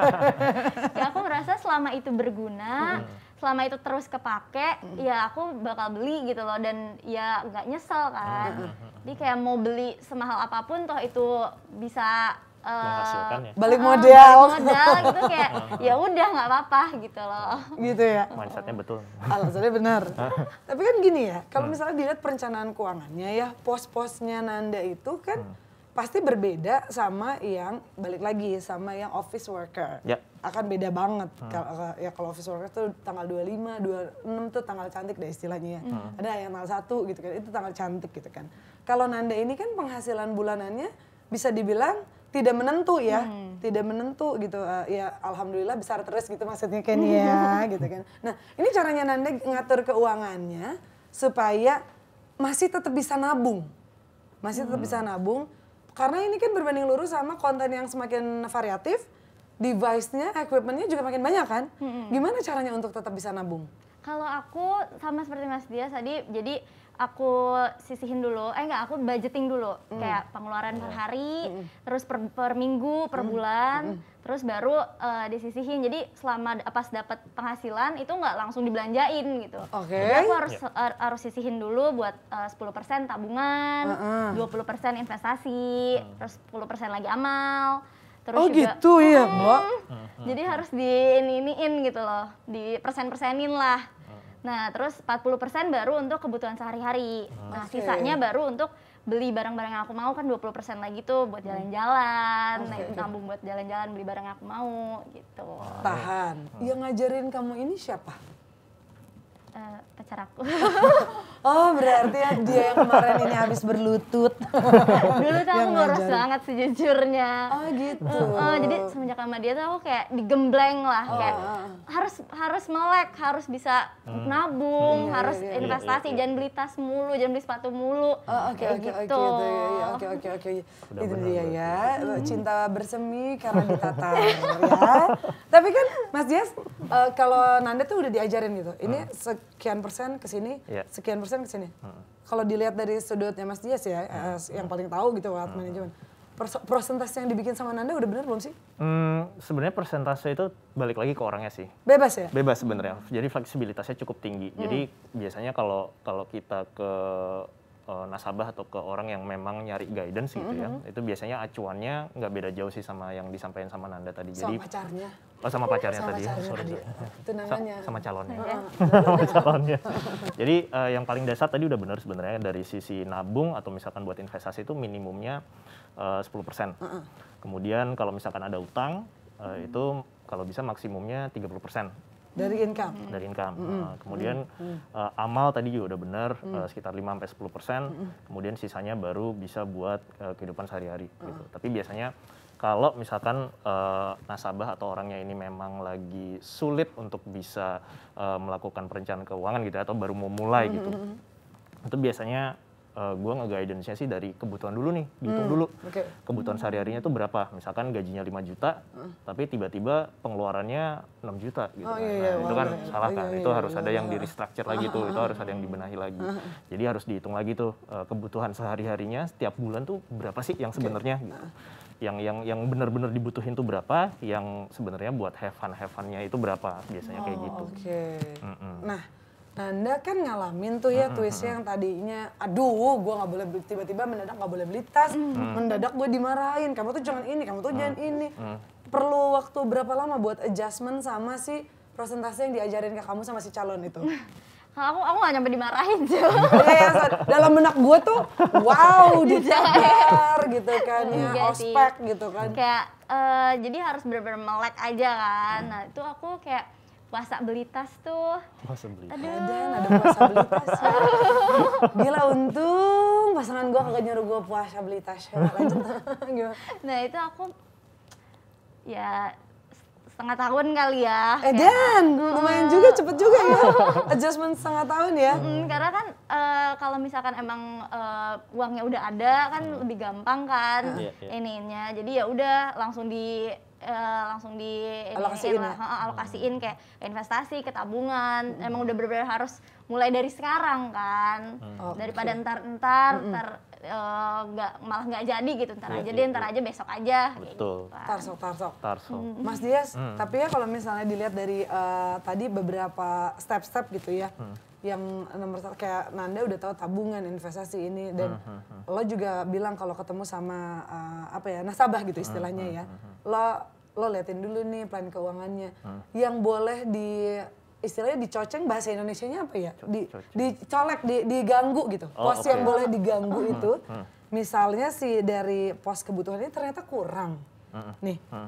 [laughs] ya aku merasa selama itu berguna, hmm. selama itu terus kepake hmm. ya aku bakal beli gitu loh dan ya nggak nyesel kan mm. jadi kayak mau beli semahal apapun toh itu bisa Eh, menghasilkan ya balik eh, modal uh, balik modal gitu kayak [laughs] ya udah nggak apa-apa gitu loh gitu ya mindsetnya betul alasannya benar [laughs] tapi kan gini ya kalau hmm. misalnya dilihat perencanaan keuangannya ya pos-posnya Nanda itu kan hmm. pasti berbeda sama yang balik lagi sama yang office worker ya. akan beda banget hmm. ya kalau office worker tuh tanggal 25, 26 tuh tanggal cantik deh istilahnya ya. Hmm. ada yang tanggal satu gitu kan itu tanggal cantik gitu kan kalau Nanda ini kan penghasilan bulanannya bisa dibilang tidak menentu ya, hmm. tidak menentu gitu. Uh, ya alhamdulillah besar terus gitu maksudnya kan ya [laughs] gitu kan. Nah, ini caranya Nanda ngatur keuangannya supaya masih tetap bisa nabung. Masih tetap hmm. bisa nabung karena ini kan berbanding lurus sama konten yang semakin variatif, device-nya, equipment-nya juga makin banyak kan. Hmm. Gimana caranya untuk tetap bisa nabung? Kalau aku sama seperti Mas Dias tadi, jadi aku sisihin dulu, eh enggak aku budgeting dulu mm. kayak pengeluaran mm. per hmm. hari, mm. terus per, per minggu, per mm. bulan, mm. terus baru uh, disisihin. Jadi selama pas dapat penghasilan itu nggak langsung dibelanjain gitu. Oke. Okay. aku harus yeah. Ya. Ar harus sisihin dulu buat eh, uh, 10% tabungan, uh -uh. 20% investasi, uh. terus 10% lagi amal. Terus oh juga, gitu hmm, ya, Mbak. Hmm. Jadi harus di ini iniin gitu loh, di persen-persenin lah Nah, terus 40% baru untuk kebutuhan sehari-hari. Okay. Nah, sisanya baru untuk beli barang-barang yang aku mau kan 20% lagi tuh buat hmm. jalan-jalan, okay. tabung buat jalan-jalan beli barang yang aku mau gitu. Tahan. Hmm. Yang ngajarin kamu ini siapa? Uh, pacar aku. [laughs] Oh berarti ya dia yang kemarin ini habis berlutut. [laughs] Dulu tuh aku boros banget sejujurnya. Oh gitu. Uh, jadi semenjak sama dia tuh aku kayak digembleng lah oh. kayak oh, oh. harus harus melek, harus bisa hmm. nabung, hmm, iya, harus yeah, yeah, investasi, yeah. jangan iya. beli tas mulu, jangan beli sepatu mulu. Oh oke gitu. iya, oke oke oke oke oke. Itu dia ya hmm. cinta bersemi karena ditata ya. Tapi kan Mas Dias uh, eh, kalau Nanda tuh udah diajarin gitu. Ini hmm. sekian persen kesini sekian persen concern kan ke sini. Kalau dilihat dari sudutnya Mas Dias ya, hmm. yang paling tahu gitu wealth hmm. management. Persentase yang dibikin sama Nanda udah bener belum sih? Hmm, sebenarnya persentase itu balik lagi ke orangnya sih. Bebas ya? Bebas sebenarnya. Jadi fleksibilitasnya cukup tinggi. Hmm. Jadi biasanya kalau kalau kita ke uh, nasabah atau ke orang yang memang nyari guidance gitu mm -hmm. ya mm-hmm. itu biasanya acuannya nggak beda jauh sih sama yang disampaikan sama Nanda tadi sama jadi pacarnya oh, sama pacarnya sama tadi ya? pacarnya sorry tadi. Ya. Sa sama calonnya [laughs] sama calonnya jadi uh, yang paling dasar tadi udah benar sebenarnya dari sisi nabung atau misalkan buat investasi itu minimumnya eh, uh, 10% persen mm -hmm. kemudian kalau misalkan ada utang uh, mm -hmm. itu kalau bisa maksimumnya 30% dari income hmm. dari income mm -hmm. uh, kemudian mm -hmm. uh, amal tadi juga udah benar mm -hmm. uh, sekitar 5 sampai sepuluh persen kemudian sisanya baru bisa buat uh, kehidupan sehari-hari uh gitu tapi biasanya kalau misalkan uh, nasabah atau orangnya ini memang lagi sulit untuk bisa uh, melakukan perencanaan keuangan gitu ya, atau baru mau mulai mm -hmm. gitu itu biasanya uh, eh, gue nge-guidance-nya sih dari kebutuhan dulu nih, dihitung hmm, dulu. Okay. Kebutuhan sehari-harinya tuh berapa? Misalkan gajinya 5 juta, hmm. tapi tiba-tiba pengeluarannya 6 juta gitu. Oh, kan. iya, nah, iya, itu kan iya, salah kan. Iya, iya, oh, iya, kan? iya itu iya, harus iya, ada yang di restructure lagi tuh, itu harus ada yang dibenahi lagi. Hmm. Jadi harus dihitung lagi tuh uh, kebutuhan sehari-harinya setiap bulan tuh berapa sih yang sebenarnya okay. gitu hmm. yang yang yang benar-benar dibutuhin tuh berapa, yang sebenarnya buat have fun have funnya itu berapa biasanya oh, kayak gitu. Oh, oke. Okay. Mm -mm. Nah, Nanda kan ngalamin tuh ya uh, twistnya yang tadinya, aduh gue nggak boleh tiba-tiba mendadak nggak boleh beli tas, uh, mendadak gue dimarahin, kamu tuh jangan ini, kamu tuh uh, jangan ini. Perlu waktu berapa lama buat adjustment sama si presentasi yang diajarin ke kamu sama si calon itu? [laughs] Kalau aku, aku gak nyampe dimarahin tuh. Iya, ya, dalam benak gue tuh, wow, [laughs] iya. dicabar gitu kan ya, ospek gitu kan. Kayak, uh, jadi harus benar-benar melek aja kan. Nah, itu aku kayak puasa belitas tuh. Puasa belitas. Aduh. Dan ada puasa belitas. Ya. Gila untung pasangan gue kagak nyuruh gue puasa belitas. Ya. [laughs] nah itu aku ya setengah tahun kali ya. Eh Dan, lumayan uh, juga cepet juga ya. Adjustment setengah tahun ya. Mm, mm karena kan uh, kalau misalkan emang uh, uangnya udah ada kan mm. lebih gampang kan iya, Iya, ininya. Jadi ya udah langsung di Eh, langsung di alokasiin, ya? alokasiin hmm. kayak investasi ke tabungan. Hmm. Emang udah benar-benar harus mulai dari sekarang kan. Hmm. Daripada entar-entar okay. entar hmm. eh, nggak uh, malah nggak jadi gitu ntar yeah, aja iya, deh entar iya. ntar aja besok aja betul gitu, kan. tarso, tarsok tarsok hmm. mas Dias hmm. tapi ya kalau misalnya dilihat dari uh, tadi beberapa step-step gitu ya hmm yang nomor satu kayak Nanda udah tahu tabungan investasi ini dan uh, uh, lo juga bilang kalau ketemu sama uh, apa ya nasabah gitu istilahnya ya lo lo liatin dulu nih plan keuangannya yang boleh di istilahnya dicoceng bahasa Indonesia-nya apa ya di, dicolek di, diganggu gitu oh, pos okay. yang boleh diganggu itu misalnya sih dari pos kebutuhannya ternyata kurang nih eh,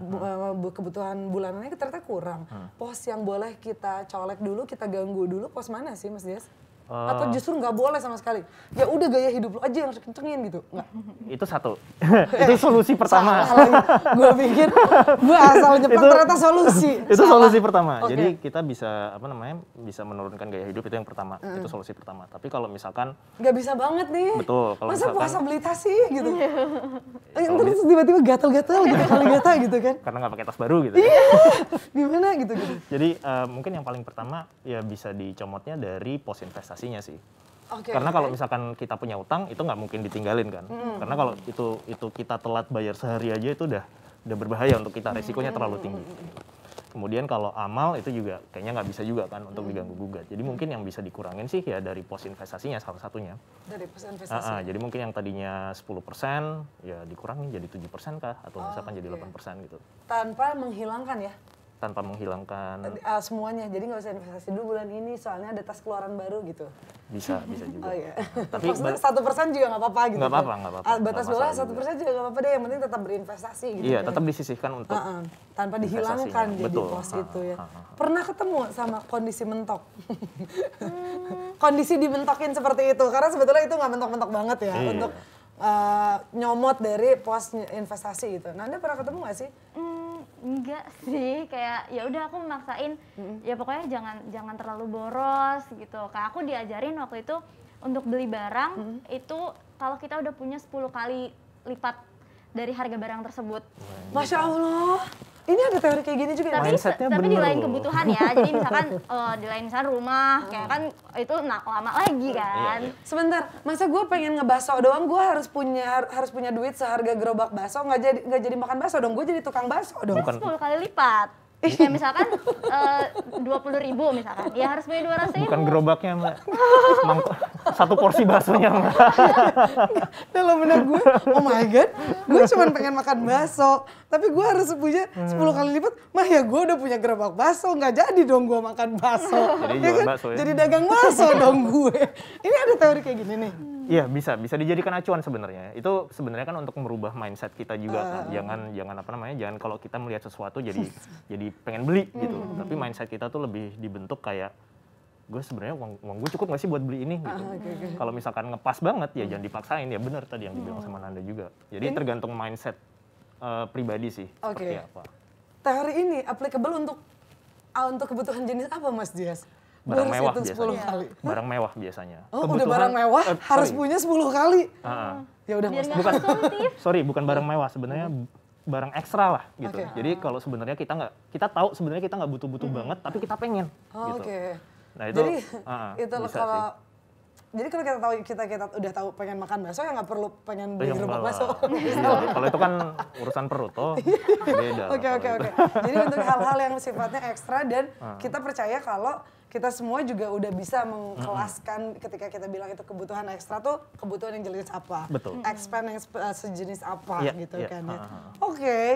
Bu, kebutuhan bulanannya ternyata kurang. Pos yang boleh kita colek dulu, kita ganggu dulu, pos mana sih Mas Dias? Uh, Atau ah. justru nggak boleh sama sekali. Ya udah gaya hidup lo aja yang harus kencengin gitu. Nggak. Itu satu. [laughs] itu solusi pertama. Gue pikir gue asal nyepet ternyata solusi. itu Salah. solusi pertama. Okay. Jadi kita bisa apa namanya? bisa menurunkan gaya hidup itu yang pertama. Mm. Itu solusi pertama. Tapi kalau misalkan nggak bisa banget nih. Betul. Kalau Masa misalkan, puasa beli tas sih gitu. Iya. Eh, Terus tiba-tiba gatal-gatal gitu kali gatal gitu kan. Karena nggak pakai tas baru gitu. Iya. Gimana gitu gitu. Jadi uh, mungkin yang paling pertama ya bisa dicomotnya dari pos investasi investasinya sih. Okay, Karena okay. kalau misalkan kita punya utang itu nggak mungkin ditinggalin kan. Hmm. Karena kalau itu itu kita telat bayar sehari aja itu udah udah berbahaya untuk kita resikonya terlalu tinggi. Kemudian kalau amal itu juga kayaknya nggak bisa juga kan untuk diganggu gugat. Jadi mungkin yang bisa dikurangin sih ya dari pos investasinya salah satunya. Dari pos investasi. Uh, uh, jadi mungkin yang tadinya 10% ya dikurangin jadi tujuh persen kah atau oh, misalkan oh, okay. jadi 8% gitu. Tanpa menghilangkan ya tanpa menghilangkan uh, semuanya jadi nggak usah investasi dulu bulan ini soalnya ada tas keluaran baru gitu bisa bisa juga oh, iya. [laughs] tapi satu persen juga nggak apa-apa gitu nggak kan? apa-apa nggak apa-apa ah, batas bawah satu persen juga nggak apa-apa deh yang penting tetap berinvestasi gitu iya kan. tetap disisihkan untuk uh -uh. tanpa dihilangkan jadi Betul. pos itu ya uh -huh. pernah ketemu sama kondisi mentok [laughs] kondisi dimentokin seperti itu karena sebetulnya itu nggak mentok-mentok banget ya iya. untuk uh, nyomot dari pos investasi gitu nah anda pernah ketemu nggak sih hmm enggak sih kayak ya udah aku memaksain hmm ya pokoknya jangan jangan terlalu boros gitu kayak aku diajarin waktu itu untuk beli barang hmm itu kalau kita udah punya 10 kali lipat dari harga barang tersebut masya gitu. allah ini ada teori kayak gini juga. Ya? Tapi, Mindsetnya tapi di lain kebutuhan ya. Jadi [laughs] misalkan uh, di lain misalkan rumah, kayak kan itu nak lama lagi iya, iya, kan. Iya, iya. Sebentar, masa gue pengen ngebaso doang, gue harus punya harus punya duit seharga gerobak baso, nggak jadi nggak jadi makan baso dong, gue jadi tukang baso dong. Kan 10 kali lipat. Kayak iya. misalkan eh, dua puluh ribu misalkan, ya harus beli dua ratus ribu. Bukan gerobaknya mbak, satu porsi baksonya mbak. Dalam [laughs] benar gue, oh my god, gue cuma pengen makan bakso, tapi gue harus punya sepuluh kali lipat. Mah ya gue udah punya gerobak bakso, nggak jadi dong gue makan bakso. Jadi ya kan? ya? Jadi dagang bakso dong gue. Ini ada teori kayak gini nih. Iya bisa, bisa dijadikan acuan sebenarnya. Itu sebenarnya kan untuk merubah mindset kita juga uh, kan. Eh. Jangan jangan apa namanya, jangan kalau kita melihat sesuatu jadi [laughs] jadi pengen beli gitu. Hmm. Tapi mindset kita tuh lebih dibentuk kayak gue sebenarnya uang, uang gue cukup gak sih buat beli ini ah, gitu. Okay, okay. Kalau misalkan ngepas banget ya jangan dipaksain ya benar tadi yang dibilang hmm. sama Nanda juga. Jadi ini? tergantung mindset uh, pribadi sih okay. seperti apa. Teori ini applicable untuk untuk kebutuhan jenis apa Mas Dias? barang mewah biasanya. Iya. Barang mewah biasanya. Oh, Kebutuhan, udah barang mewah uh, harus punya 10 kali. Uh, Ya udah bukan [laughs] Sorry, bukan barang mewah sebenarnya barang ekstra lah gitu. Okay. Jadi kalau sebenarnya kita nggak kita tahu sebenarnya kita nggak butuh-butuh hmm. banget tapi kita pengen oh, gitu. Oke. Okay. Nah itu Jadi uh, itu kalau sih. Jadi kalau kita tahu kita kita udah tahu pengen makan bakso ya nggak perlu pengen beli gerobak bakso. Iya, [laughs] kalau itu kan urusan perut tuh. Iya. Oke oke oke. Jadi untuk hal-hal yang sifatnya ekstra dan uh. kita percaya kalau kita semua juga udah bisa mengkelaskan mm-hmm. ketika kita bilang itu kebutuhan ekstra tuh kebutuhan yang jenis apa, Betul. expand yang eh, sejenis apa yeah, gitu yeah. kan ya. Uh-huh. Oke, okay.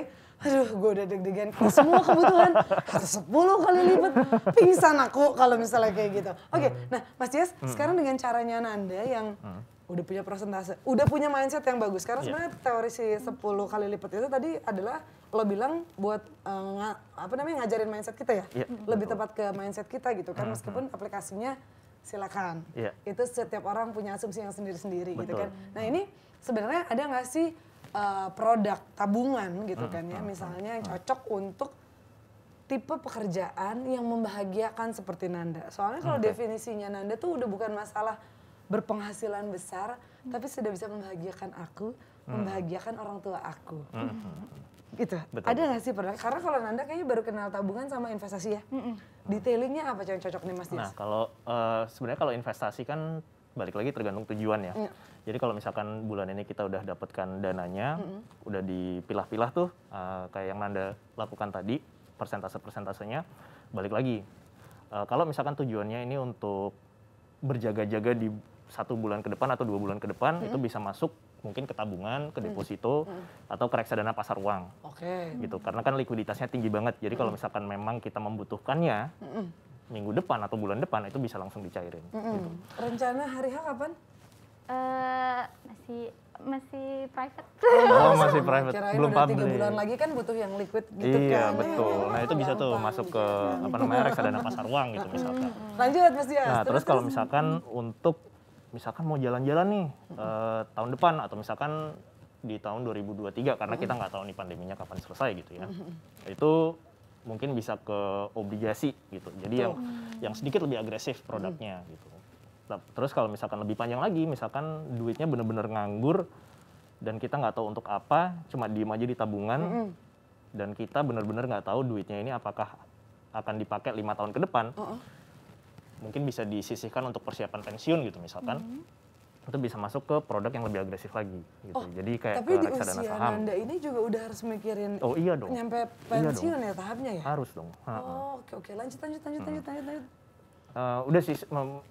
aduh gue udah deg-degan semua kebutuhan harus 10 kali lipat pingsan aku kalau misalnya kayak gitu. Oke, okay. Hmm. nah Mas Dias hmm sekarang dengan caranya Nanda yang hmm udah punya persentase, udah punya mindset yang bagus. Karena yeah. sebenarnya teori si 10 kali lipat itu tadi adalah lo bilang buat uh, apa namanya ngajarin mindset kita ya. Yeah. Lebih tepat ke mindset kita gitu kan mm-hmm. meskipun aplikasinya silakan. Yeah. Itu setiap orang punya asumsi yang sendiri-sendiri gitu kan. Nah, ini sebenarnya ada nggak sih uh, produk tabungan gitu mm-hmm. kan ya mm-hmm. misalnya yang cocok untuk tipe pekerjaan yang membahagiakan seperti Nanda. Soalnya kalau okay. definisinya Nanda tuh udah bukan masalah berpenghasilan besar, hmm. tapi sudah bisa membahagiakan aku, hmm. membahagiakan orang tua aku. Hmm. hmm, hmm, hmm. Gitu. Betul. Ada nggak sih pernah? Karena kalau Nanda kayaknya baru kenal tabungan sama investasi ya. Hmm. Detailingnya apa yang cocok nih Mas Dias? Nah kalau uh, sebenarnya kalau investasi kan balik lagi tergantung tujuan ya. Hmm. Jadi kalau misalkan bulan ini kita udah dapatkan dananya, hmm. udah dipilah-pilah tuh uh, kayak yang Nanda lakukan tadi, persentase-persentasenya, balik lagi. Uh, kalau misalkan tujuannya ini untuk berjaga-jaga di satu bulan ke depan atau dua bulan ke depan hmm. itu bisa masuk mungkin ke tabungan, ke hmm. deposito hmm. atau ke reksadana pasar uang. Oke. Okay. Gitu. Karena kan likuiditasnya tinggi banget. Jadi kalau hmm. misalkan memang kita membutuhkannya hmm. minggu depan atau bulan depan itu bisa langsung dicairin. Hmm. Gitu. Rencana hari H kapan? Uh, masih masih private. Oh, masih [laughs] private. Kirain Belum public. Tiga bulan lagi kan butuh yang liquid gitu iya, kan. Iya, betul. Nah, itu bisa tuh Lampang masuk ke apa namanya reksadana pasar uang gitu hmm. misalkan. Lanjut Mas Dias. Nah, terus, terus kalau misalkan untuk misalkan mau jalan-jalan nih mm-hmm. uh, tahun depan atau misalkan di tahun 2023 karena mm-hmm. kita nggak tahu nih pandeminya kapan selesai gitu ya. Mm-hmm. Itu mungkin bisa ke obligasi gitu. Jadi Betul. yang yang sedikit lebih agresif produknya mm-hmm. gitu. Terus kalau misalkan lebih panjang lagi, misalkan duitnya benar-benar nganggur dan kita nggak tahu untuk apa, cuma diem aja di tabungan mm-hmm. dan kita benar-benar nggak tahu duitnya ini apakah akan dipakai lima tahun ke depan. Uh-uh mungkin bisa disisihkan untuk persiapan pensiun gitu misalkan. Mm -hmm itu bisa masuk ke produk yang lebih agresif lagi gitu. Oh, Jadi kayak tapi di usia saham. Anda ini juga udah harus mikirin Oh iya dong. nyampe iya pensiun iya ya tahapnya ya? Harus dong. Oh, oke oke lanjut lanjut lanjut hmm. lanjut lanjut. Uh, udah sih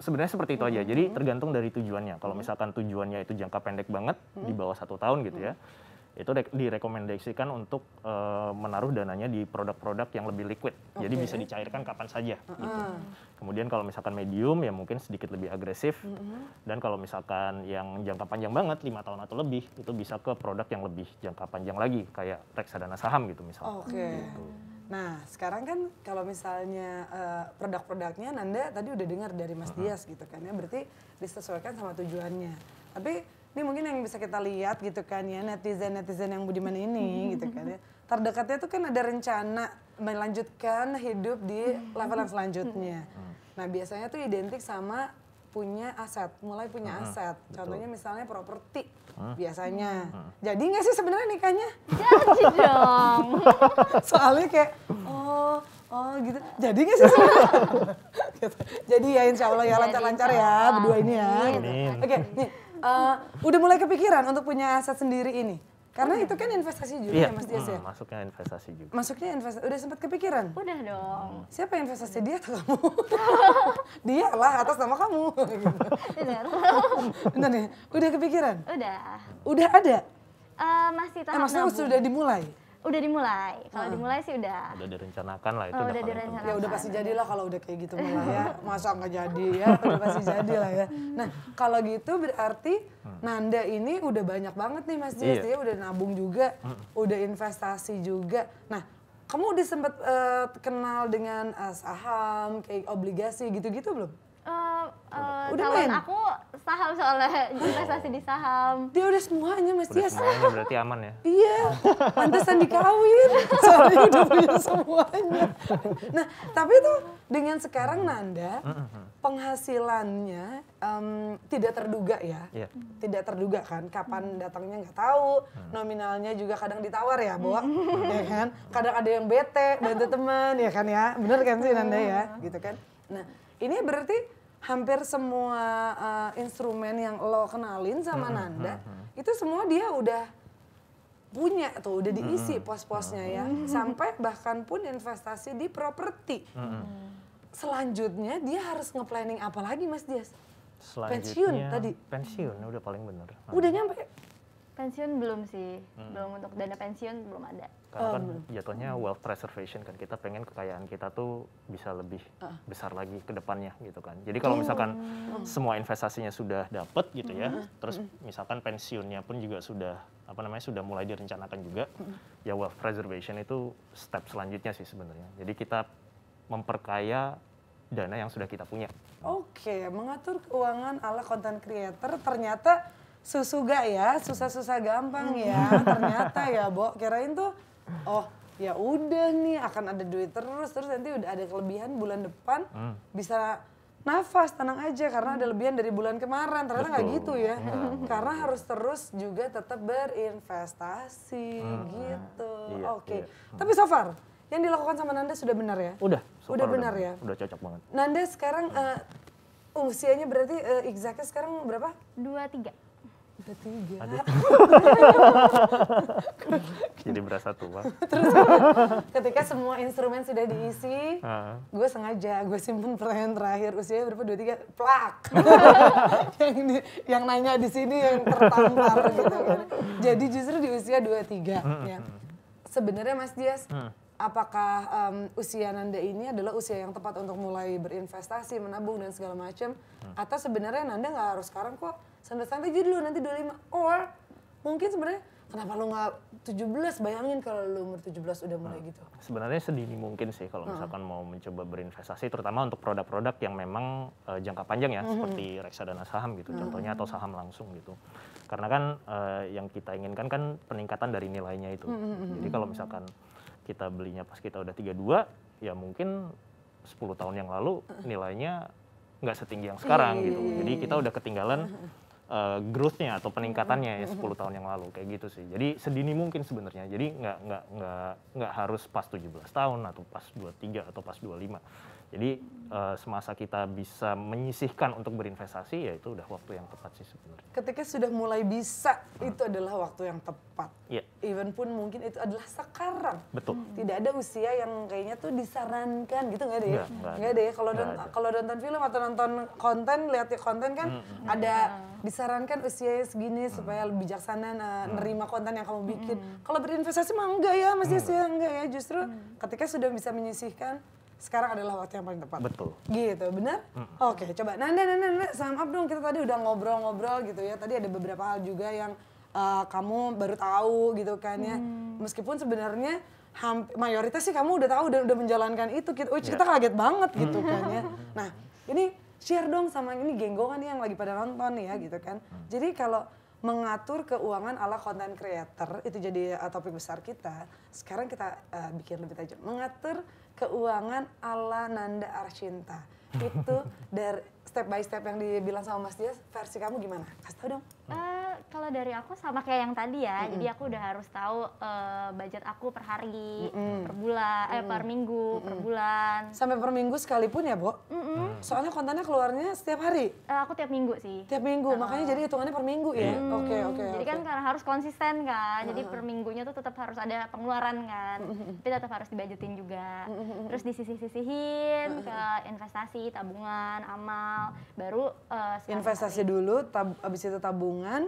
sebenarnya seperti itu aja. Hmm, Jadi hmm. tergantung dari tujuannya. Kalau hmm. misalkan tujuannya itu jangka pendek banget di bawah satu tahun gitu ya itu direkomendasikan untuk uh, menaruh dananya di produk-produk yang lebih liquid. Okay. Jadi bisa dicairkan kapan saja. Uh -uh. Gitu. Kemudian kalau misalkan medium ya mungkin sedikit lebih agresif. Uh -huh. Dan kalau misalkan yang jangka panjang banget, lima tahun atau lebih, itu bisa ke produk yang lebih jangka panjang lagi. Kayak reksadana saham gitu misalnya. Okay. Gitu. Nah, sekarang kan kalau misalnya uh, produk-produknya Nanda tadi udah dengar dari Mas uh -huh. Dias gitu kan ya, berarti disesuaikan sama tujuannya. Tapi ini mungkin yang bisa kita lihat gitu kan ya netizen-netizen yang budiman ini [laughs] gitu kan ya. Terdekatnya tuh kan ada rencana melanjutkan hidup di [laughs] level yang selanjutnya. [laughs] Hmm. Nah biasanya tuh identik sama punya aset, mulai punya uh, aset. Contohnya betul. misalnya properti uh, biasanya. Uh. Jadi nggak sih sebenarnya nikahnya? Jadi dong. Soalnya kayak oh oh gitu. Jadi nggak sih sebenarnya? Jadi ya insya Allah ya lancar-lancar ya berdua ini ya. Oke, okay, uh, udah mulai kepikiran untuk punya aset sendiri ini? Karena itu kan investasi juga iya. ya Mas Dias ya? Hmm, masuknya investasi juga. Masuknya investasi, udah sempat kepikiran? Udah dong. Hmm. Siapa investasi dia atau kamu? [laughs] dia lah atas nama kamu. Bener. Bener nih Udah kepikiran? Udah. Udah ada? Uh, masih tahap eh, maksudnya sudah dimulai? Udah dimulai. Kalau hmm. dimulai sih udah. Udah direncanakan lah itu. Oh, udah, direncanakan. Ya udah pasti jadilah kalau udah kayak gitu malah ya. [laughs] Masa nggak jadi ya? Udah pasti jadilah ya. Nah kalau gitu berarti hmm. Nanda ini udah banyak banget nih Mas Dias. Iya. Ya. udah nabung juga, hmm. udah investasi juga. Nah kamu udah sempet uh, kenal dengan uh, saham, kayak obligasi gitu-gitu belum? Uh, udah main? aku saham soalnya investasi di saham. Dia udah semuanya Mas Tias. Semuanya berarti aman ya? [laughs] iya, pantesan dikawin. Soalnya udah punya semuanya. Nah, tapi tuh dengan sekarang Nanda, penghasilannya um, tidak terduga ya. Yeah. Tidak terduga kan, kapan datangnya nggak tahu, hmm. nominalnya juga kadang ditawar ya, Bo. ya kan? Kadang ada yang bete, bantu teman, ya kan ya. Bener kan sih Nanda ya, gitu kan. Nah, ini berarti hampir semua uh, instrumen yang lo kenalin sama hmm, hmm Nanda hmm, hmm, itu semua dia udah punya tuh udah hmm, diisi hmm, pos-posnya ya sampai bahkan pun investasi di properti selanjutnya dia harus ngeplanning apa lagi Mas Dias pensiun tadi pensiun udah paling bener udah nyampe pensiun belum sih belum untuk dana pensiun belum ada karena um. kan jatuhnya wealth preservation kan kita pengen kekayaan kita tuh bisa lebih uh. besar lagi ke depannya gitu kan. Jadi kalau iya. misalkan uh. semua investasinya sudah dapet gitu ya, uh. terus hmm. misalkan pensiunnya pun juga sudah apa namanya sudah mulai direncanakan juga, uh. ya wealth preservation itu step selanjutnya sih sebenarnya. Jadi kita memperkaya dana yang sudah kita punya. Oke, okay. mengatur keuangan ala content creator ternyata susuga ya, susah-susah gampang ya. Ternyata ya, Bo, kirain tuh oh ya udah nih akan ada duit terus terus nanti udah ada kelebihan bulan depan hmm. bisa nafas tenang aja karena ada lebihan dari bulan kemarin ternyata nggak gitu ya hmm. karena harus terus juga tetap berinvestasi hmm. gitu iya, oke okay. iya. Hmm. tapi so far yang dilakukan sama Nanda sudah benar ya udah so udah benar ya udah cocok banget Nanda sekarang uh, usianya berarti uh, exactnya sekarang berapa dua tiga ada tiga. [laughs] Jadi berasa tua. Terus ketika semua instrumen sudah diisi, uh. Ah. gue sengaja gue simpen pertanyaan terakhir usia berapa dua tiga plak. [laughs] yang di, yang nanya di sini yang tertampar gitu. Kan. Jadi justru di usia dua tiga. Hmm. Ya. Hmm. Sebenarnya Mas Dias. Hmm. Apakah um, usia Nanda ini adalah usia yang tepat untuk mulai berinvestasi, menabung dan segala macam? Hmm. Atau sebenarnya Nanda nggak harus sekarang kok? santai-santai aja dulu nanti 25 or mungkin sebenarnya kenapa lu nggak 17 bayangin kalau lu umur 17 udah mulai nah, gitu sebenarnya sedini mungkin sih kalau hmm. misalkan mau mencoba berinvestasi terutama untuk produk-produk yang memang uh, jangka panjang ya -hmm. seperti reksadana saham gitu -hmm. contohnya atau saham langsung gitu karena kan uh, yang kita inginkan kan peningkatan dari nilainya itu -hmm. hmm jadi kalau misalkan kita belinya pas kita udah 32 ya mungkin 10 tahun yang lalu nilainya nggak setinggi yang sekarang gitu iya, iya, jadi iya, kita udah ketinggalan uh, growth-nya atau hmm, peningkatannya ya 10 hmm, hmm. tahun yang lalu kayak gitu sih. Jadi sedini mungkin sebenarnya. Jadi nggak nggak nggak nggak harus pas 17 tahun atau pas 23 atau pas 25. Jadi uh, semasa kita bisa menyisihkan untuk berinvestasi ya itu udah waktu yang tepat sih sebenarnya. Ketika sudah mulai bisa hmm. itu adalah waktu yang tepat. Yeah. Even pun mungkin itu adalah sekarang. Betul. Hmm. Tidak ada usia yang kayaknya tuh disarankan gitu nggak ada ya? Nggak ada ya kalau nonton film atau nonton konten lihat ya konten kan hmm. hmm, hmm. ada disarankan usia segini hmm. supaya lebih bijaksana nah, eh, hmm. nerima konten yang kamu bikin. Hmm. Kalau berinvestasi mah enggak ya masih hmm. sih enggak ya justru hmm. ketika sudah bisa menyisihkan sekarang adalah waktu yang paling tepat. Betul. Gitu, benar? Mm. Oke, okay, coba Nanda, Nanda, Nanda, sum up dong. Kita tadi udah ngobrol-ngobrol gitu ya. Tadi ada beberapa hal juga yang uh, kamu baru tahu gitu kan ya. Hmm. Meskipun sebenarnya hampir mayoritas sih kamu udah tahu dan udah menjalankan itu. Kita, yeah. kita kaget banget gitu hmm. kan ya. Nah, ini share dong sama ini genggongan yang lagi pada nonton ya gitu kan. Mm. Jadi kalau mengatur keuangan ala konten creator itu jadi eh, topik besar kita. Sekarang kita uh, bikin lebih tajam. Mengatur keuangan ala Nanda Arcinta. Itu [laughs] dari step by step yang dibilang sama Mas Dias, versi kamu gimana? Kasih tau dong. Uh, kalau dari aku sama kayak yang tadi ya, mm -hmm. jadi aku udah harus tahu uh, budget aku per hari, mm -hmm. per bulan, mm -hmm. eh per hmm. minggu, mm -hmm. per bulan. Sampai per minggu sekalipun ya, Bo? Mm -hmm. Soalnya kontennya keluarnya setiap hari. Uh, aku tiap minggu sih. Tiap minggu, uh. makanya jadi hitungannya per minggu ya. Iya. Oke, mm. oke. Okay, okay, jadi okay. kan karena harus konsisten kan, jadi uh -huh. per minggunya tuh tetap harus ada pengeluaran kan. uh-huh. Tapi tetap harus dibajetin juga. Uh-huh. Terus disisih-sisihin uh -huh. ke investasi, tabungan, amal, baru uh, investasi hari. dulu, tab abis itu tabung tabungan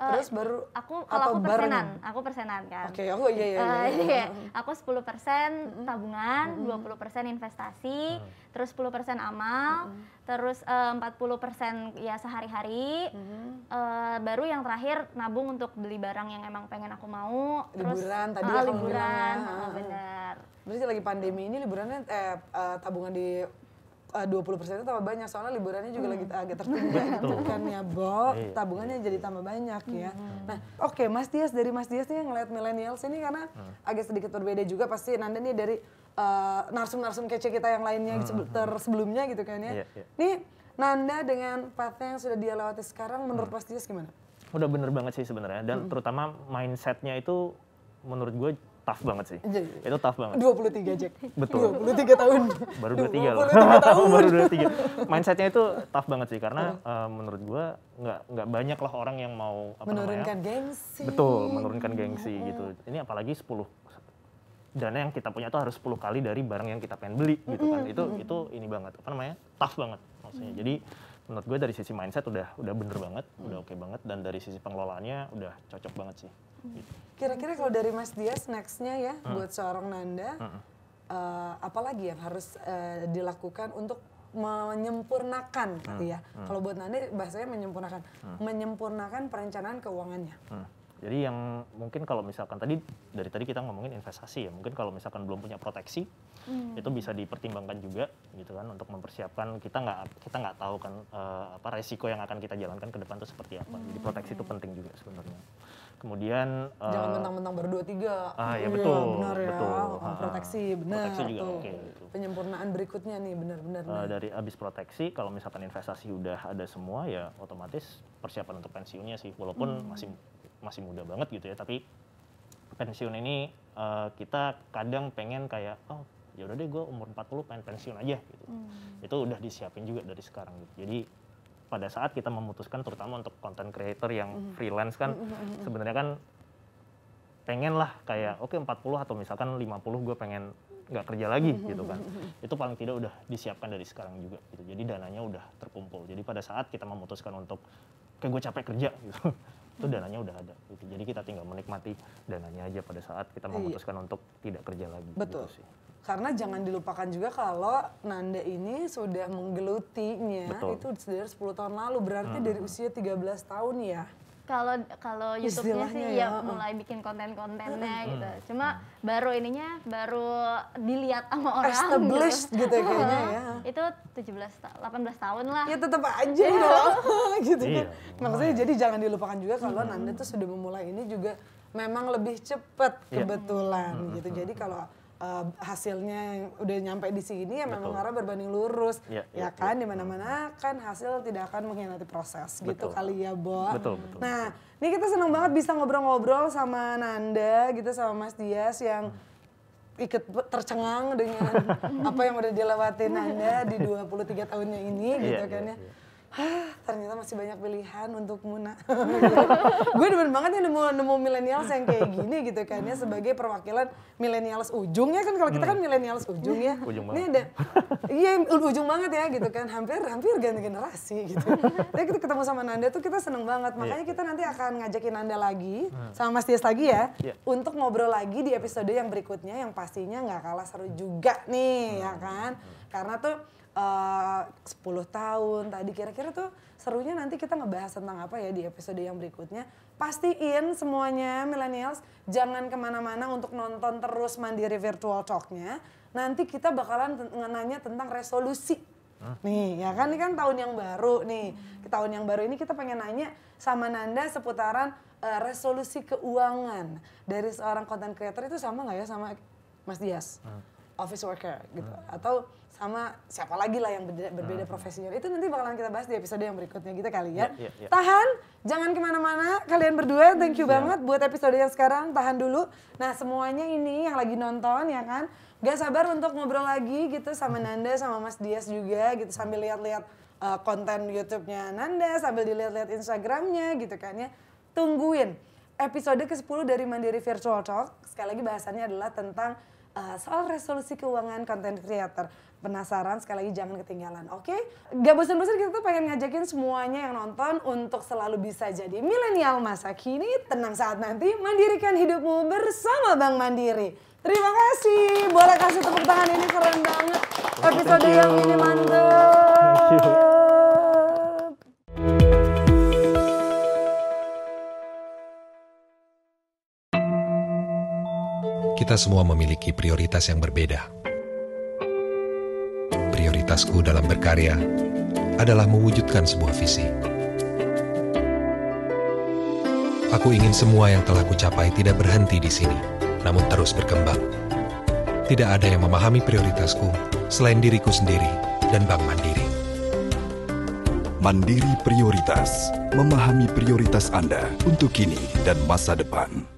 uh, eh, terus baru aku kalau aku persenan bareng? aku persenan kan oke okay, oh, iya, iya, aku eh, iya iya, iya, iya. Uh, iya. aku 10% persen tabungan dua puluh persen investasi uh. terus 10% amal uh-huh. terus eh, empat puluh persen ya sehari-hari uh-huh. uh, baru yang terakhir nabung untuk beli barang yang emang pengen aku mau terus liburan tadi uh, liburan uh, benar berarti lagi pandemi ini liburannya eh, tabungan di Eh, dua puluh persen itu tambah banyak soalnya liburannya juga hmm. lagi agak tertunda kan ya, bo iya. tabungannya jadi tambah banyak ya hmm. nah oke okay, Mas Dias dari Mas Dias nih ngelihat milenial sini karena hmm. agak sedikit berbeda juga pasti Nanda nih dari uh, narsum-narsum kece kita yang lainnya gitu, hmm. sebelumnya gitu kan ya yeah, yeah. nih Nanda dengan path yang sudah dia lewati sekarang menurut hmm. Mas Dias gimana? Udah bener banget sih sebenarnya dan hmm. terutama mindsetnya itu menurut gue tough banget sih. Jadi, iya, iya, iya. Itu tough banget. 23 Jack. Betul. 23 tahun. Baru 23 loh. 23 tahun. Baru 23. Mindsetnya itu tough banget sih karena uh, menurut gua nggak nggak banyak lah orang yang mau apa menurunkan namanya, gengsi. Betul, menurunkan gengsi gitu. Ini apalagi 10 dana yang kita punya itu harus 10 kali dari barang yang kita pengen beli gitu kan. Mm Itu itu ini banget apa namanya? tough banget maksudnya. Mm. Jadi menurut gue dari sisi mindset udah udah bener banget, mm. udah oke okay banget dan dari sisi pengelolaannya udah cocok banget sih. Kira-kira kalau dari Mas Dias nextnya ya uh. buat seorang Nanda, uh. uh, eh, apalagi yang harus uh, dilakukan untuk menyempurnakan uh. ya. Uh. Kalau buat Nanda bahasanya menyempurnakan, uh. menyempurnakan perencanaan keuangannya. Uh. Jadi yang mungkin kalau misalkan tadi dari tadi kita ngomongin investasi ya, mungkin kalau misalkan belum punya proteksi, hmm. itu bisa dipertimbangkan juga gitu kan untuk mempersiapkan kita nggak kita nggak tahu kan uh, apa resiko yang akan kita jalankan ke depan itu seperti apa hmm. jadi proteksi itu penting juga sebenarnya kemudian eh, jangan uh, mentang-mentang berdua tiga ah ya betul benar ya betul. Ah, ah. proteksi benar proteksi juga oke okay, gitu. penyempurnaan berikutnya nih benar-benar uh, eh, dari abis proteksi kalau misalkan investasi udah ada semua ya otomatis persiapan untuk pensiunnya sih walaupun hmm. masih masih muda banget gitu ya tapi pensiun ini uh, kita kadang pengen kayak oh ya udah deh gue umur 40 pengen pensiun aja gitu. Hmm. Itu udah disiapin juga dari sekarang gitu. Jadi pada saat kita memutuskan terutama untuk content creator yang -hmm. freelance kan -hmm. hmm, hmm, hmm. sebenarnya kan pengen lah kayak oke okay, 40 atau misalkan 50 gue pengen nggak kerja lagi gitu kan itu paling tidak udah disiapkan dari sekarang juga gitu jadi dananya udah terkumpul jadi pada saat kita memutuskan untuk kayak gue capek kerja [laughs] gitu itu dananya udah ada gitu. jadi kita tinggal menikmati dananya aja pada saat kita iya. memutuskan untuk tidak kerja lagi gitu betul gitu sih karena jangan dilupakan juga kalau Nanda ini sudah menggelutinya Betul. itu dari 10 tahun lalu berarti hmm. dari usia 13 tahun ya kalau kalau YouTube-nya sih ya, ya mulai bikin konten-kontennya hmm. gitu. Hmm. Cuma hmm. baru ininya baru dilihat sama orang Established gitu, gitu ya kayaknya [laughs] ya. Itu 17 18 tahun lah. Ya tetap aja iya. [laughs] gitu. gitu iya. kan. Maksudnya jadi jangan dilupakan juga kalau hmm. Nanda itu sudah memulai ini juga memang lebih cepat iya. kebetulan yeah. Hmm, hmm, gitu. Jadi kalau uh, hasilnya yang udah nyampe di sini ya memang arah berbanding lurus ya, ya, ya kan ya. di mana-mana kan hasil tidak akan mengkhianati proses gitu Betul. gitu kali ya Bo. Betul, betul. Nah, ini kita senang banget bisa ngobrol-ngobrol sama Nanda gitu sama Mas Dias yang ikut tercengang dengan [laughs] apa yang udah dilewatin Nanda di 23 tahunnya ini iya, gitu ya, kan ya. ya ternyata masih banyak pilihan untuk Muna. [laughs] gue demen banget ya nemu nemu milenials yang kayak gini gitu kan ya sebagai perwakilan milenials ujungnya kan kalau kita kan hmm. milenials ujung ya. [laughs] Ini ada iya ujung banget ya gitu kan. Hampir hampir ganti generasi gitu. Tapi [laughs] kita ketemu sama Nanda tuh kita seneng banget. Iya. Makanya kita nanti akan ngajakin Nanda lagi hmm. sama Mas Dias lagi ya iya. untuk ngobrol lagi di episode yang berikutnya yang pastinya nggak kalah seru juga nih ya hmm. kan. Karena tuh Eh, uh, 10 tahun tadi kira-kira tuh serunya nanti kita ngebahas tentang apa ya di episode yang berikutnya pastiin semuanya millennials jangan kemana-mana untuk nonton terus mandiri virtual talknya nanti kita bakalan nanya tentang resolusi Hah? Nih, ya kan ini kan tahun yang baru nih. Tahun yang baru ini kita pengen nanya sama Nanda seputaran uh, resolusi keuangan dari seorang content creator itu sama nggak ya sama Mas Dias, hmm. office worker gitu, hmm. atau sama siapa lagi lah yang berbeda, berbeda hmm. profesinya. Itu nanti bakalan kita bahas di episode yang berikutnya gitu kali ya. Yeah, yeah, yeah. Tahan, jangan kemana-mana. Kalian berdua, thank you yeah. banget buat episode yang sekarang. Tahan dulu. Nah semuanya ini yang lagi nonton ya kan. Gak sabar untuk ngobrol lagi gitu sama Nanda, sama Mas Dias juga gitu. Sambil lihat-lihat uh, konten YouTube-nya Nanda, sambil dilihat-lihat Instagramnya gitu kan ya. Tungguin episode ke-10 dari Mandiri Virtual Talk. Sekali lagi bahasannya adalah tentang uh, soal resolusi keuangan konten creator penasaran sekali lagi jangan ketinggalan oke okay? gak bosan-bosan kita tuh pengen ngajakin semuanya yang nonton untuk selalu bisa jadi milenial masa kini tenang saat nanti mandirikan hidupmu bersama Bank Mandiri terima kasih boleh kasih tepuk tangan ini keren banget episode yang ini mantep Kita semua memiliki prioritas yang berbeda prioritasku dalam berkarya adalah mewujudkan sebuah visi. Aku ingin semua yang telah kucapai tidak berhenti di sini, namun terus berkembang. Tidak ada yang memahami prioritasku selain diriku sendiri dan Bank Mandiri. Mandiri Prioritas memahami prioritas Anda untuk kini dan masa depan.